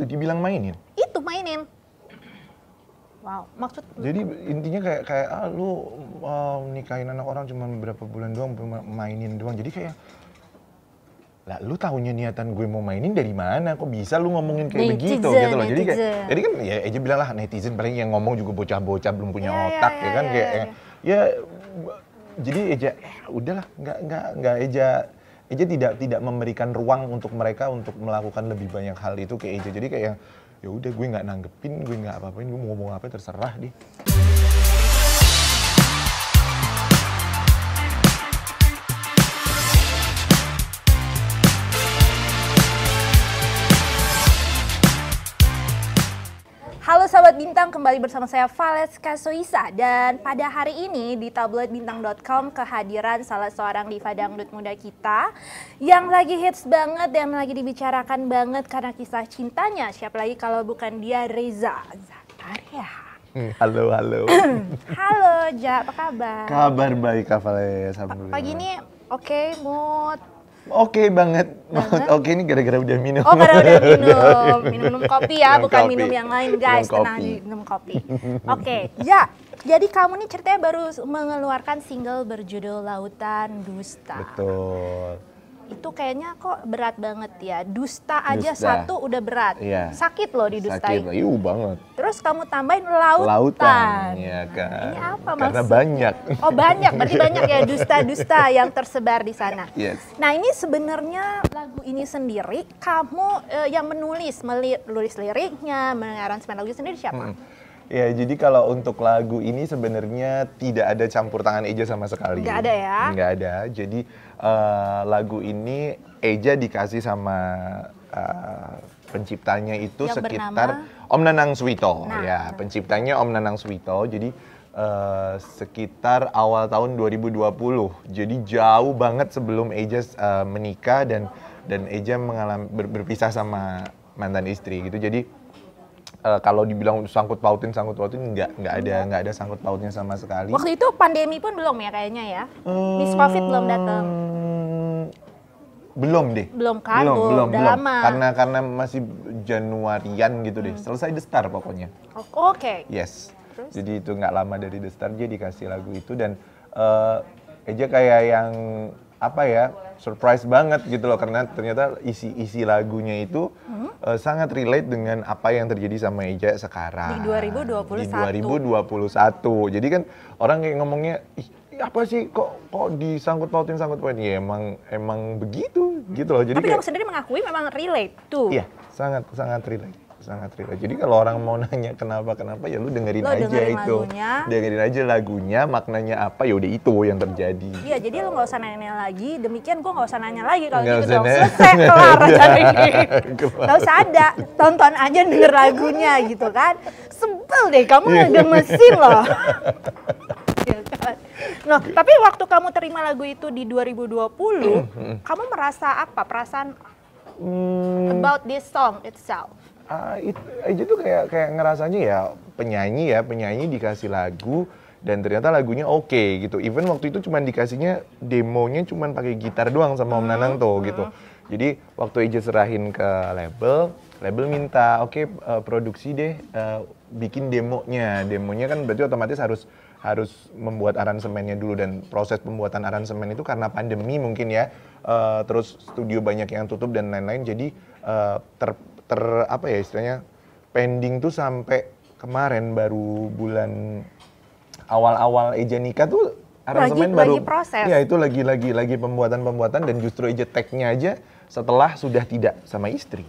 itu dibilang mainin. Itu mainin. Wow, maksud Jadi intinya kayak kayak ah, lu uh, nikahin anak orang cuma beberapa bulan doang mainin doang. Jadi kayak lah lu tahunya niatan gue mau mainin dari mana kok bisa lu ngomongin kayak netizen, begitu gitu loh jadi kayak jadi kan ya aja bilang lah netizen paling yang ngomong juga bocah-bocah belum punya yeah, ya, otak yeah, ya kan yeah, kayak yeah. Ya. ya jadi eja eh, udahlah nggak nggak nggak aja EJ tidak tidak memberikan ruang untuk mereka untuk melakukan lebih banyak hal itu ke EJ jadi kayak ya udah gue nggak nanggepin gue nggak apa-apain gue mau ngomong apa terserah deh kembali bersama saya Vales Kasuisa dan pada hari ini di tabloidbintang.com kehadiran salah seorang diva dangdut muda kita yang lagi hits banget dan lagi dibicarakan banget karena kisah cintanya siapa lagi kalau bukan dia Reza Zakaria. Hmm, halo, halo. halo, Ja, apa kabar? Kabar baik, Kak Vales. Pagi ini oke okay, mood, Oke okay banget. Oke okay, ini gara-gara udah minum. Oh gara udah minum. Iya, iya, iya. Minum, kopi ya, minum bukan kopi. minum yang lain guys. Minum kopi. minum kopi. Oke, okay. ya. Jadi kamu nih ceritanya baru mengeluarkan single berjudul Lautan Dusta. Betul itu kayaknya kok berat banget ya. Dusta aja dusta. satu udah berat. Iya. Sakit loh di Dusta Sakit, iu banget. Terus kamu tambahin lautan. Lautan, ya kan. ini apa maksudnya? Karena banyak. Oh banyak, berarti banyak ya dusta-dusta yang tersebar di sana. Yes. Nah ini sebenarnya lagu ini sendiri, kamu eh, yang menulis, menulis liriknya, mengaransemen lagu sendiri siapa? Hmm Ya, jadi kalau untuk lagu ini sebenarnya tidak ada campur tangan Eja sama sekali. Enggak ada ya? Enggak ada. Jadi uh, lagu ini Eja dikasih sama uh, penciptanya itu Yang sekitar bernama... Om Nanang Swito. Nah, ya, penciptanya Om Nanang Swito. Jadi uh, sekitar awal tahun 2020. Jadi jauh banget sebelum Eja uh, menikah dan dan Eja mengalami ber, berpisah sama mantan istri gitu. Jadi uh, kalau dibilang sangkut pautin sangkut pautin nggak nggak ada nggak ada sangkut pautnya sama sekali. Waktu itu pandemi pun belum ya kayaknya ya. Hmm, Miss Covid belum datang. Hmm, belum deh. Belum kan? Belum, belum, belum. lama. Karena karena masih Januarian gitu deh. Hmm. Selesai The Star pokoknya. Oh, oke. Okay. Yes. Terus? Jadi itu nggak lama dari The Star dia dikasih lagu itu dan uh, eh, aja kayak yang apa ya surprise banget gitu loh karena ternyata isi-isi lagunya itu hmm? uh, sangat relate dengan apa yang terjadi sama Eja sekarang. Di 2021. Di 2021. Jadi kan orang kayak ngomongnya ih apa sih kok kok disangkut pautin sangkut pautin ya emang emang begitu gitu loh jadi tapi kayak, kamu sendiri mengakui memang relate tuh iya sangat sangat relate sangat relate. Jadi kalau orang mau nanya kenapa kenapa ya lu dengerin lo aja dengerin itu. Lagunya. Dengerin aja lagunya, maknanya apa ya udah itu yang terjadi. Iya, jadi lu nggak usah nanya nanya lagi. Demikian gua nggak usah nanya lagi kalau gitu dong. Selesai kelar jadi. Gak usah ada, tonton aja denger lagunya gitu kan. Sebel deh kamu iya. mesin loh. Iya no, kan? nah, tapi waktu kamu terima lagu itu di 2020, mm-hmm. kamu merasa apa? Perasaan hmm. about this song itself? uh, itu kayak kayak ngerasanya ya penyanyi ya penyanyi dikasih lagu dan ternyata lagunya oke okay, gitu. Even waktu itu cuman dikasihnya demonya cuman pakai gitar doang sama Om Nanang tuh hmm, gitu. Hmm. Jadi waktu aja serahin ke label, label minta oke okay, uh, eh, produksi deh uh, bikin demonya. Demonya kan berarti otomatis harus harus membuat aransemennya dulu dan proses pembuatan aransemen itu karena pandemi mungkin ya. Uh, terus studio banyak yang tutup dan lain-lain jadi uh, ter ter apa ya istilahnya pending tuh sampai kemarin baru bulan awal-awal Eja nikah tuh aransemen baru lagi proses. ya itu lagi lagi lagi pembuatan pembuatan dan justru Eja tag-nya aja setelah sudah tidak sama istri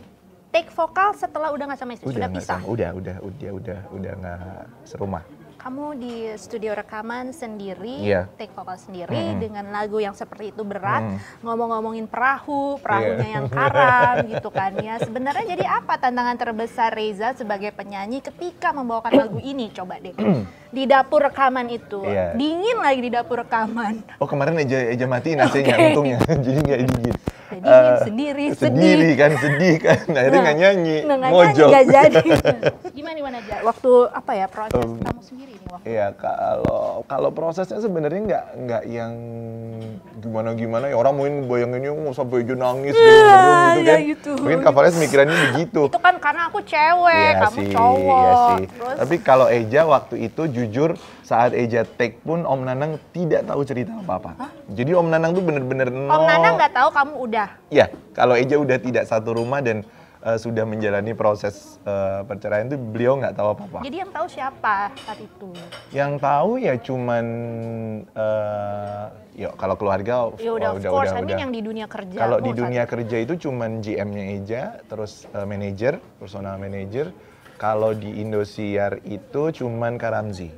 take vokal setelah udah nggak sama istri udah sudah pisah sama, udah udah udah udah udah nggak serumah kamu di studio rekaman sendiri, yeah. take vokal sendiri mm -hmm. dengan lagu yang seperti itu berat, mm. ngomong-ngomongin perahu, perahunya yeah. yang karam gitu kan ya. Sebenarnya jadi apa tantangan terbesar Reza sebagai penyanyi ketika membawakan lagu ini? Coba deh. Mm. di dapur rekaman itu. Yeah. Dingin lagi di dapur rekaman. Oh, kemarin aja aja mati nasinya okay. untungnya. jadi nggak dingin. Eh, sendiri, uh, sendiri kan sedih kan akhirnya nggak nyanyi nah, gak gak jadi gimana gimana aja waktu apa ya proses um, kamu sendiri nih waktu iya kalau kalau prosesnya sebenarnya nggak nggak yang gimana gimana ya orang mungkin bayanginnya mau sampai hujung nangis nah, gitu, gitu ya, kan iya, gitu. mungkin kapalnya mikirannya begitu itu kan karena aku cewek iya kamu sih, cowok iya Terus, tapi kalau Eja waktu itu jujur saat Eja take pun Om Nanang tidak tahu cerita apa apa jadi Om Nanang tuh bener-bener Om Nanang nggak tahu kamu udah Iya. Iya, kalau Eja udah tidak satu rumah dan uh, sudah menjalani proses uh, perceraian itu beliau nggak tahu apa-apa. Jadi yang tahu siapa saat itu? Yang tahu ya cuman uh, ya kalau keluarga ya udah, oh, udah, course, udah, udah. yang di dunia kerja. Kalau di dunia kerja itu cuman GM-nya Eja, terus uh, manajer, personal manager. Kalau di Indosiar itu cuman Karamzi.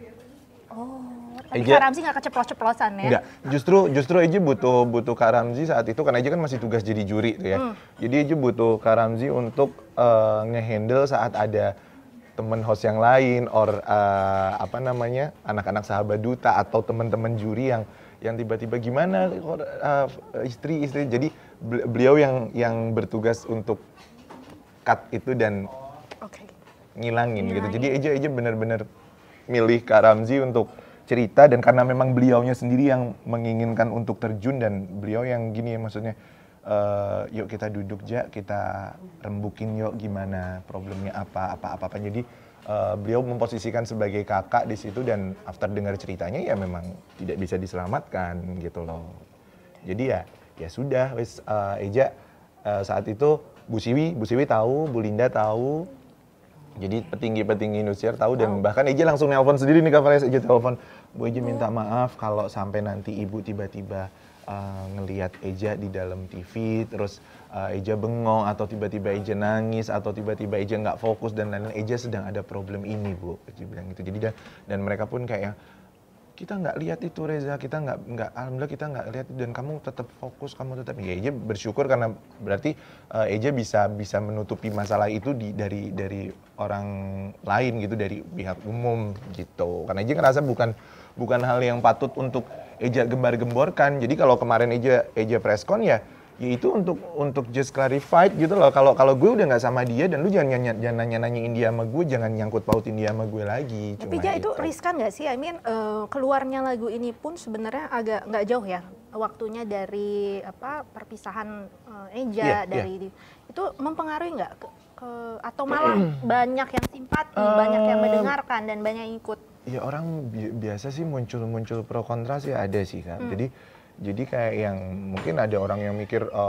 Tapi Eja, iya. Kak nggak keceplos-ceplosan ya? Enggak, justru justru Eji butuh butuh Kak saat itu karena Eji kan masih tugas jadi juri tuh ya. Hmm. Jadi Eji butuh Kak untuk uh, ngehandle saat ada temen host yang lain or uh, apa namanya anak-anak sahabat duta atau teman-teman juri yang yang tiba-tiba gimana istri istri istri jadi beliau yang yang bertugas untuk cut itu dan okay. ngilangin, ngilangin gitu jadi aja aja benar-benar milih Kak Ramzi untuk cerita dan karena memang beliaunya sendiri yang menginginkan untuk terjun dan beliau yang gini ya maksudnya uh, yuk kita duduk aja kita rembukin yuk gimana problemnya apa apa apa apa jadi uh, beliau memposisikan sebagai kakak di situ dan after dengar ceritanya ya memang tidak bisa diselamatkan gitu loh jadi ya ya sudah wes uh, eh, Eja uh, saat itu Bu Siwi Bu Siwi tahu Bu Linda tahu jadi petinggi-petinggi Indosiar tahu wow. dan bahkan Eja langsung nelpon sendiri nih Kak Eja telepon, Bu Eja minta iya. maaf kalau sampai nanti Ibu tiba-tiba uh, ngelihat Eja di dalam TV, terus uh, Eja bengong atau tiba-tiba Eja nangis atau tiba-tiba Eja nggak fokus dan lain-lain. Eja sedang ada problem ini Bu. Eja bilang gitu. Jadi dan, dan mereka pun kayak kita nggak lihat itu Reza kita nggak nggak alhamdulillah kita nggak lihat dan kamu tetap fokus kamu tetap ya Eja bersyukur karena berarti uh, Eja bisa bisa menutupi masalah itu di, dari dari orang lain gitu dari pihak umum gitu karena Eja ngerasa bukan bukan hal yang patut untuk Eja gembar gemborkan jadi kalau kemarin Eja Eja preskon ya ya itu untuk untuk just clarified gitu loh kalau kalau gue udah nggak sama dia dan lu jangan nanya jangan nanya nanyain dia sama gue jangan nyangkut pautin dia sama gue lagi tapi ya itu, gitu. riskan nggak sih I mean uh, keluarnya lagu ini pun sebenarnya agak nggak jauh ya waktunya dari apa perpisahan uh, eh, Eja yeah, iya. dari yeah. itu mempengaruhi nggak ke, ke atau malah banyak yang simpati uh, banyak yang mendengarkan dan banyak yang ikut ya orang bi biasa sih muncul-muncul pro kontra sih ada sih kan hmm. jadi jadi kayak yang mungkin ada orang yang mikir e,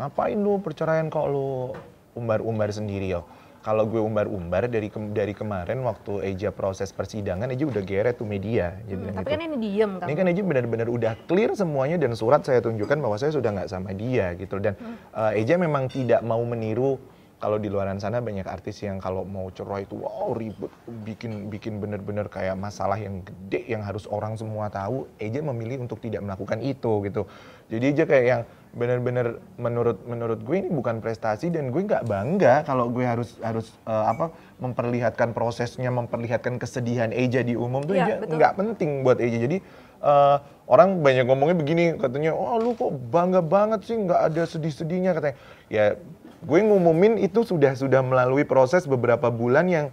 ngapain lu perceraian kok lu umbar-umbar sendiri yo kalau gue umbar-umbar dari ke dari kemarin waktu Eja proses persidangan Eja udah geret tuh media hmm, gitu. kan ini diem kan ini kan Eja benar-benar udah clear semuanya dan surat saya tunjukkan bahwa saya sudah nggak sama dia gitu dan hmm. uh, Eja memang tidak mau meniru kalau di luaran sana banyak artis yang kalau mau cerai itu wow ribut bikin bikin bener-bener kayak masalah yang gede yang harus orang semua tahu Eja memilih untuk tidak melakukan itu gitu jadi Eja kayak yang bener-bener menurut menurut gue ini bukan prestasi dan gue nggak bangga kalau gue harus harus uh, apa memperlihatkan prosesnya memperlihatkan kesedihan Eja di umum tuh ya, nggak penting buat Eja jadi uh, orang banyak ngomongnya begini katanya oh lu kok bangga banget sih nggak ada sedih-sedihnya katanya ya gue ngumumin itu sudah sudah melalui proses beberapa bulan yang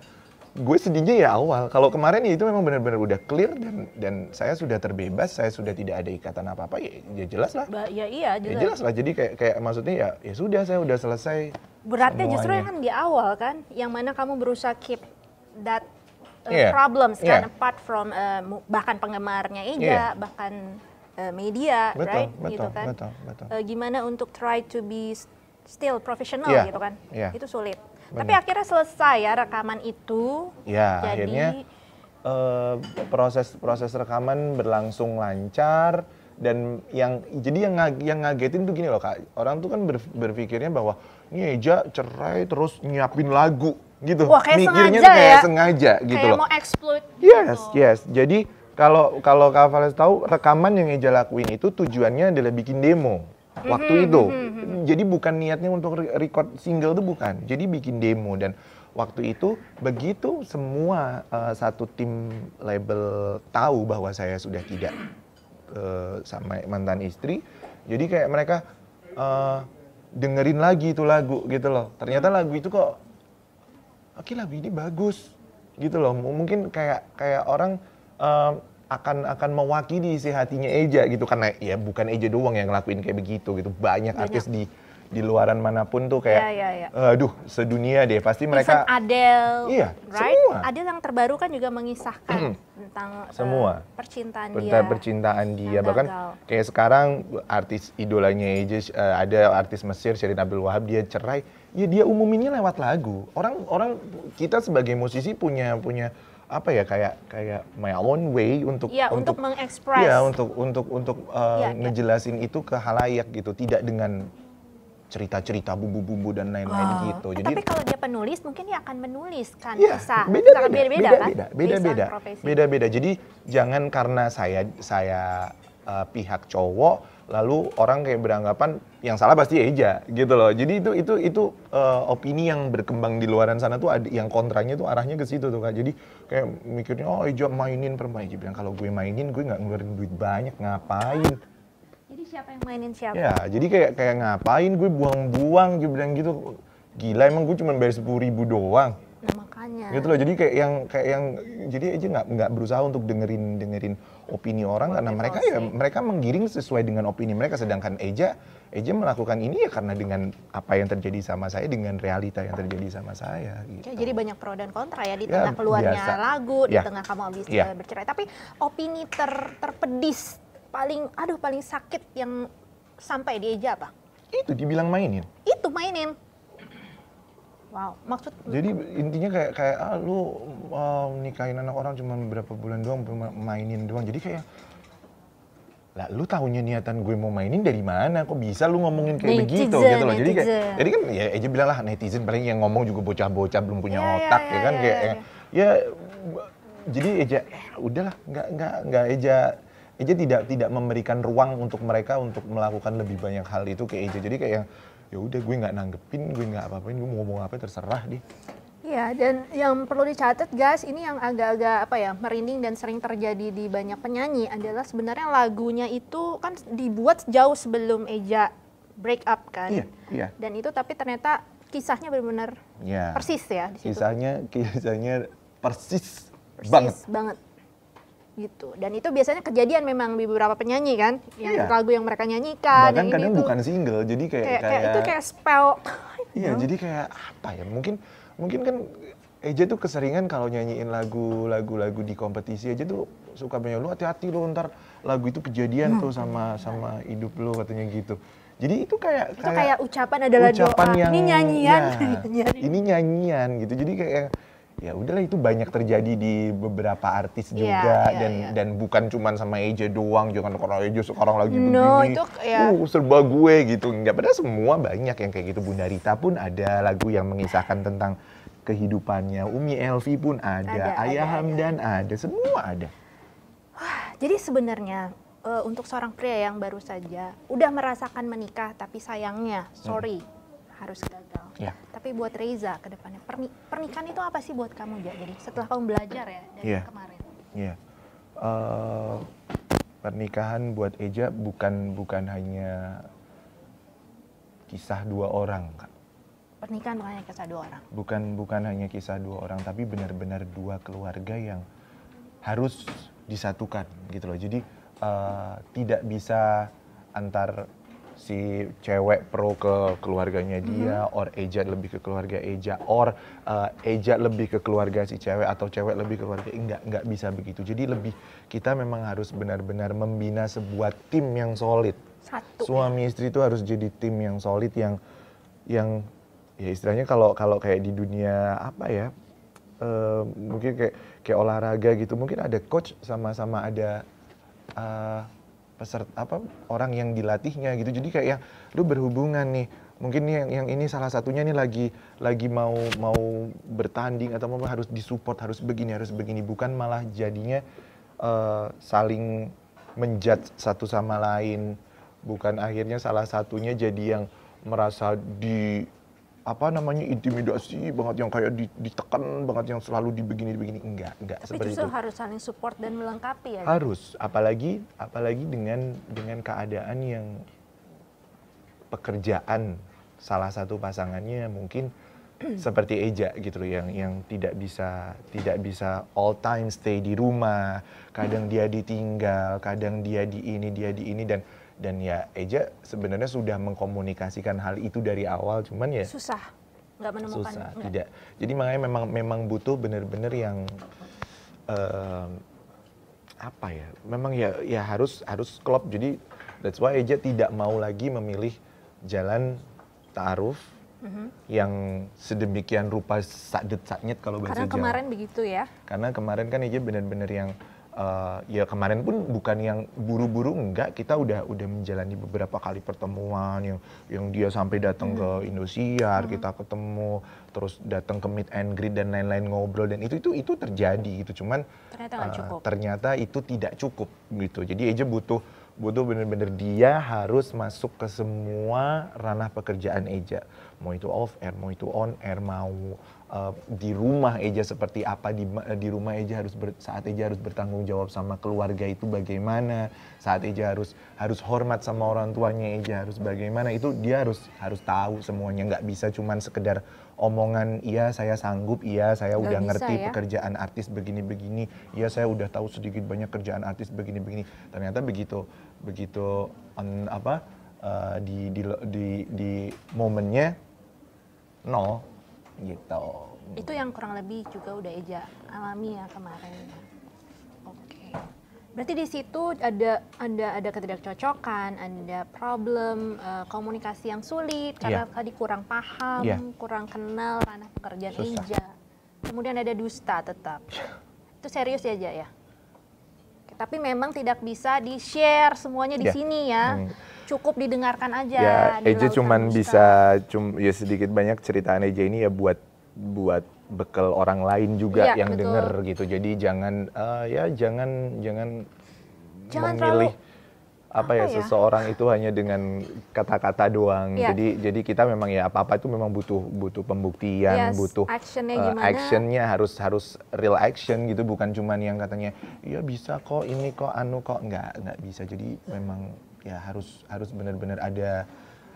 gue sedihnya ya awal. Kalau kemarin ya itu memang benar-benar udah clear dan dan saya sudah terbebas, saya sudah tidak ada ikatan apa-apa ya, ya jelas lah. ya iya ya jelas. Ya jelas lah. Jadi kayak kayak maksudnya ya ya sudah saya udah selesai. Beratnya semuanya. justru yang di awal kan, yang mana kamu berusaha keep that uh, yeah. problems yeah. kan iya. apart from uh, bahkan penggemarnya Eja, yeah. bahkan uh, media, betul, right? Gitu betul, gitu kan. Betul, betul. Uh, gimana untuk try to be still profesional yeah. gitu kan. Yeah. Itu sulit. Bener. Tapi akhirnya selesai ya rekaman itu. Ya, jadi akhirnya proses eh, proses proses rekaman berlangsung lancar dan yang jadi yang yang ngagetin tuh gini loh kak orang tuh kan berpikirnya bahwa ini Eja cerai terus nyiapin lagu gitu Wah, kayak mikirnya sengaja, kayak ya? sengaja gitu kayak loh mau exploit gitu. yes gitu. yes jadi kalau kalau kak Fales tahu rekaman yang Eja lakuin itu tujuannya adalah bikin demo Hmm, waktu hmm, itu. Hmm, jadi bukan niatnya untuk record single itu bukan. Jadi bikin demo dan waktu itu begitu semua uh, satu tim label tahu bahwa saya sudah tidak uh, sama mantan istri. Jadi kayak mereka uh, dengerin lagi itu lagu gitu loh. Ternyata lagu itu kok oke lagu ini bagus gitu loh. Mungkin kayak kayak orang uh, akan akan mewakili isi hatinya Eja gitu karena ya bukan Eja doang yang ngelakuin kayak begitu gitu banyak, banyak. artis di di luaran manapun tuh kayak, ya, ya, ya. aduh sedunia deh pasti mereka. Even Adele, iya, right? semua. Adele yang terbaru kan juga mengisahkan tentang eh, semua uh, percintaan dia, percintaan dia bahkan kayak sekarang artis idolanya Eja uh, ada artis Mesir Sherin Abdul Wahab dia cerai, ya dia umuminnya lewat lagu. Orang orang kita sebagai musisi punya punya apa ya kayak kayak my own way untuk ya, untuk, untuk mengekspres ya untuk untuk untuk uh, ya, ngejelasin ya. itu ke halayak gitu tidak dengan cerita-cerita bumbu-bumbu dan lain-lain oh. gitu. Eh, Jadi, Tapi kalau dia penulis mungkin dia akan menuliskan ya, bisa kan beda-beda beda-beda kan? beda-beda beda-beda. Jadi jangan karena saya saya uh, pihak cowok lalu orang kayak beranggapan yang salah pasti Eja gitu loh. Jadi itu itu itu uh, opini yang berkembang di luaran sana tuh ada, yang kontranya tuh arahnya ke situ tuh Kak. Jadi kayak mikirnya oh Eja mainin permainan Eja bilang kalau gue mainin gue nggak ngeluarin duit banyak ngapain. Jadi siapa yang mainin siapa? Ya, jadi kayak kayak ngapain gue buang-buang gue gitu. Gila emang gue cuma bayar sepuluh ribu doang makanya gitu loh jadi kayak yang kayak yang jadi aja nggak nggak berusaha untuk dengerin dengerin opini orang karena mereka ya mereka menggiring sesuai dengan opini mereka sedangkan Eja Eja melakukan ini ya karena dengan apa yang terjadi sama saya dengan realita yang terjadi sama saya gitu. jadi banyak pro dan kontra ya di ya, tengah keluarnya biasa. lagu ya. di tengah kamu habis ya. bercerai tapi opini ter terpedis paling aduh paling sakit yang sampai di Eja apa itu dibilang mainin itu mainin Wow, maksud Jadi intinya kayak kayak ah, lu um, nikahin anak orang cuma beberapa bulan doang, mainin doang. Jadi kayak lah lu tahunya niatan gue mau mainin dari mana kok bisa lu ngomongin kayak netizen, begitu gitu loh jadi kayak jadi kan ya Eja bilang lah netizen paling yang ngomong juga bocah-bocah belum punya yeah, iya, otak yeah, ya iya, kan yeah, kayak yeah. ya jadi Eja eh, udahlah nggak nggak nggak aja Eja tidak tidak memberikan ruang untuk mereka untuk melakukan lebih banyak hal itu kayak Eja jadi kayak ya udah gue nggak nanggepin gue nggak apa-apain gue mau ngomong apa terserah deh Iya, dan yang perlu dicatat guys, ini yang agak-agak apa ya, merinding dan sering terjadi di banyak penyanyi adalah sebenarnya lagunya itu kan dibuat jauh sebelum Eja break up kan. Iya, iya. Dan itu tapi ternyata kisahnya benar-benar ya. persis ya di situ. Kisahnya kisahnya persis, persis banget. banget gitu dan itu biasanya kejadian memang di beberapa penyanyi kan yang iya. lagu yang mereka nyanyikan bahkan yang kadang ini bukan single jadi kayak kayak, kayak itu kayak spell iya gitu. jadi kayak apa ya mungkin mungkin kan Eja tuh keseringan kalau nyanyiin lagu-lagu-lagu di kompetisi aja tuh suka banyak lu hati-hati lu ntar lagu itu kejadian hmm. tuh sama sama hidup lu katanya gitu. Jadi itu kayak itu kayak, kayak ucapan adalah ucapan doa. Yang, ini nyanyian. Ya, ini nyanyian gitu. Jadi kayak ya udahlah itu banyak terjadi di beberapa artis iya, juga yeah, dan yeah. dan bukan cuma sama Eja doang jangan kalau Eja sekarang lagi no, begini itu, yeah. uh serba gue gitu nggak pada semua banyak yang kayak gitu Bunda Rita pun ada lagu yang mengisahkan tentang kehidupannya Umi Elvi pun ada, ada Ayah ada, Hamdan ada. ada semua ada Wah, jadi sebenarnya uh, untuk seorang pria yang baru saja udah merasakan menikah tapi sayangnya sorry hmm harus gagal. Yeah. Tapi buat Reza ke depannya, perni pernikahan itu apa sih buat kamu ya? Jadi setelah kamu belajar ya dari yeah. kemarin. Iya. Uh, pernikahan buat Eja bukan bukan hanya kisah dua orang, Kak. Pernikahan bukan hanya kisah dua orang. Bukan bukan hanya kisah dua orang, tapi benar-benar dua keluarga yang harus disatukan gitu loh. Jadi uh, tidak bisa antar si cewek pro ke keluarganya dia, mm-hmm. or Eja lebih ke keluarga Eja, or uh, Eja lebih ke keluarga si cewek atau cewek lebih ke keluarga enggak enggak bisa begitu. Jadi lebih kita memang harus benar-benar membina sebuah tim yang solid. Satu. Suami istri itu harus jadi tim yang solid yang yang ya istilahnya kalau kalau kayak di dunia apa ya uh, mungkin kayak kayak olahraga gitu mungkin ada coach sama-sama ada uh, peserta apa orang yang dilatihnya gitu jadi kayak ya lu berhubungan nih mungkin yang yang ini salah satunya nih lagi lagi mau mau bertanding atau mau harus disupport harus begini harus begini bukan malah jadinya uh, saling menjudge satu sama lain bukan akhirnya salah satunya jadi yang merasa di apa namanya intimidasi banget yang kayak ditekan banget yang selalu dibegini-begini enggak enggak Tapi seperti itu. harus saling support dan melengkapi ya. Harus, apalagi apalagi dengan dengan keadaan yang pekerjaan salah satu pasangannya mungkin seperti Eja gitu loh yang yang tidak bisa tidak bisa all time stay di rumah, kadang dia ditinggal, kadang dia di ini, dia di ini dan dan ya Eja sebenarnya sudah mengkomunikasikan hal itu dari awal cuman ya susah nggak menemukan susah enggak. tidak jadi makanya memang memang butuh benar-benar yang uh, apa ya memang ya ya harus harus klop jadi that's why Eja tidak mau lagi memilih jalan taaruf mm-hmm. yang sedemikian rupa sadet saknyet kalau bahasa Karena kemarin Jawa. begitu ya. Karena kemarin kan Eja benar-benar yang uh, ya kemarin pun bukan yang buru-buru enggak kita udah udah menjalani beberapa kali pertemuan yang yang dia sampai datang hmm. ke Indosiar hmm. kita ketemu terus datang ke meet and greet dan lain-lain ngobrol dan itu itu itu terjadi gitu cuman ternyata, uh, cukup. ternyata itu tidak cukup gitu jadi aja butuh butuh bener-bener dia harus masuk ke semua ranah pekerjaan Eja mau itu off air mau itu on air mau Eh, di rumah Eja seperti apa di di rumah Eja harus ber, saat Eja harus bertanggung jawab sama keluarga itu bagaimana saat Eja harus harus hormat sama orang tuanya Eja harus bagaimana itu dia harus harus tahu semuanya nggak bisa cuman sekedar omongan iya saya sanggup iya saya udah bisa, ngerti ya? pekerjaan artis begini-begini iya saya udah tahu sedikit banyak kerjaan artis begini-begini ternyata begitu begitu on, apa uh, di, di di di momennya no gitu itu yang kurang lebih juga udah Eja alami ya kemarin oke okay. berarti di situ ada ada ada ketidakcocokan ada problem uh, komunikasi yang sulit karena yeah. tadi kurang paham yeah. kurang kenal ranah pekerjaan Susah. Eja kemudian ada dusta tetap itu serius ya Eja ya tapi memang tidak bisa di share semuanya di yeah. sini ya hmm cukup didengarkan aja. Ya, Eja cuman bisa cum ya sedikit banyak ceritaan Eja ini ya buat buat bekal orang lain juga ya, yang betul. denger gitu. Jadi jangan uh, ya jangan jangan, jangan memilih terlalu apa, ya, apa ya, seseorang itu hanya dengan kata-kata doang. Ya. Jadi jadi kita memang ya apa-apa itu memang butuh butuh pembuktian, yes, butuh actionnya uh, gimana? Actionnya harus harus real action gitu, bukan cuman yang katanya ya bisa kok ini kok anu kok nggak nggak bisa. Jadi memang ya harus harus benar-benar ada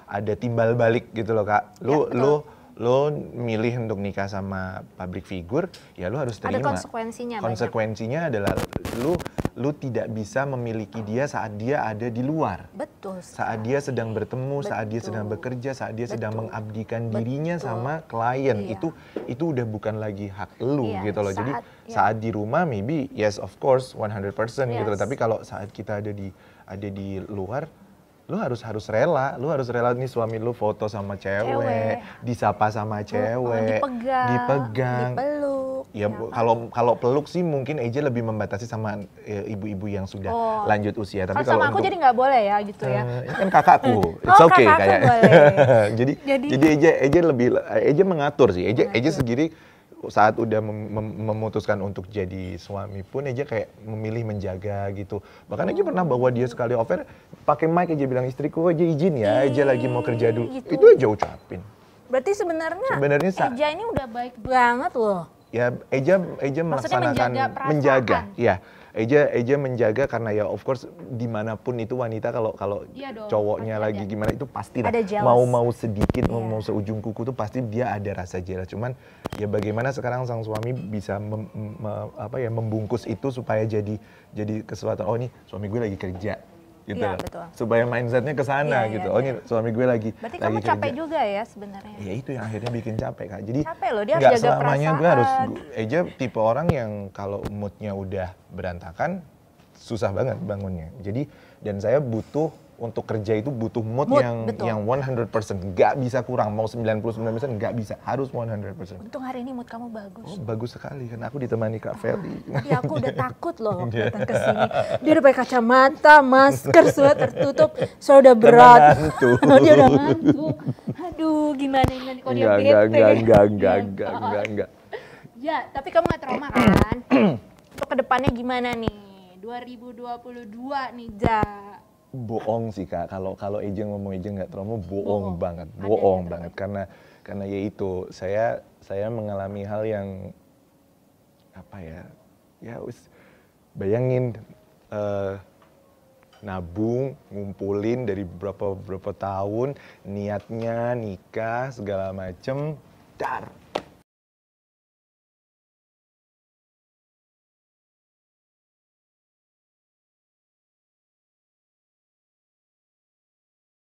ada timbal balik gitu loh kak. Lu ya, lu lu milih untuk nikah sama public figure, ya lu harus terima. Ada konsekuensinya. Konsekuensinya banyak. adalah lu lu tidak bisa memiliki dia saat dia ada di luar. Betul. Sekali. Saat dia sedang bertemu, Betul. saat dia sedang bekerja, saat dia Betul. sedang mengabdikan Betul. dirinya sama klien. Iya. Itu itu udah bukan lagi hak lu iya. gitu loh. Saat, Jadi iya. saat di rumah maybe yes of course 100% yes. gitu loh. Tapi kalau saat kita ada di ada di luar lu harus harus rela, lu harus rela nih suami lu foto sama cewek, cewek. disapa sama cewek, oh, oh, dipegang, dipegang, ya, ya kalau kalau peluk sih mungkin Eja lebih membatasi sama ibu-ibu ya, yang sudah oh. lanjut usia. Tapi kalau sama aku jadi nggak boleh ya gitu ya. Uh, kan kakakku, it's oh, okay kayak. jadi, jadi jadi Eja lebih Eja mengatur sih. Eja Eja sendiri saat udah mem mem memutuskan untuk jadi suami pun aja kayak memilih menjaga gitu bahkan aja pernah bawa dia sekali offer pakai mic aja bilang istriku aja izin ya aja lagi mau kerja dulu gitu. itu aja ucapin berarti sebenarnya sebenarnya Eja ini udah baik banget loh ya Eja Eja melaksanakan menjaga, menjaga ya Eja Eja menjaga karena ya of course dimanapun itu wanita kalau kalau iya dong, cowoknya lagi ada. gimana itu pasti ada lah, mau mau sedikit yeah. mau mau iya. seujung kuku tuh pasti dia ada rasa jelas cuman ya bagaimana sekarang sang suami bisa mem, me, apa ya membungkus itu supaya jadi jadi kesuatu oh ini suami gue lagi kerja gitu ya, betul. supaya mindsetnya ke sana ya, gitu ya, oh ini suami gue lagi berarti lagi kamu kerja. capek juga ya sebenarnya ya itu yang akhirnya bikin capek kak jadi capek loh dia harus jaga selamanya gue harus aja eh, tipe orang yang kalau moodnya udah berantakan susah banget bangunnya jadi dan saya butuh untuk kerja itu butuh mood, mood yang betul. yang 100%. Gak bisa kurang, mau 99% nggak bisa, harus 100%. Untung hari ini mood kamu bagus. Oh, bagus sekali karena aku ditemani Kak Feli. Ah, ya aku udah takut loh iya. datang ke sini. Dia udah pakai kacamata, masker, sudah tertutup, sudah udah berat. dia udah ngantuk. Aduh, gimana ini kalau dia bete. Enggak, enggak, enggak, enggak, iya, enggak, enggak. Ya, tapi kamu gak trauma kan? Untuk kedepannya gimana nih? 2022 nih, Ja bohong sih kak kalau kalau Ejeng ngomong Ejeng nggak trauma bohong banget bohong banget karena karena ya itu saya saya mengalami hal yang apa ya ya us bayangin uh, nabung ngumpulin dari berapa berapa tahun niatnya nikah segala macem dar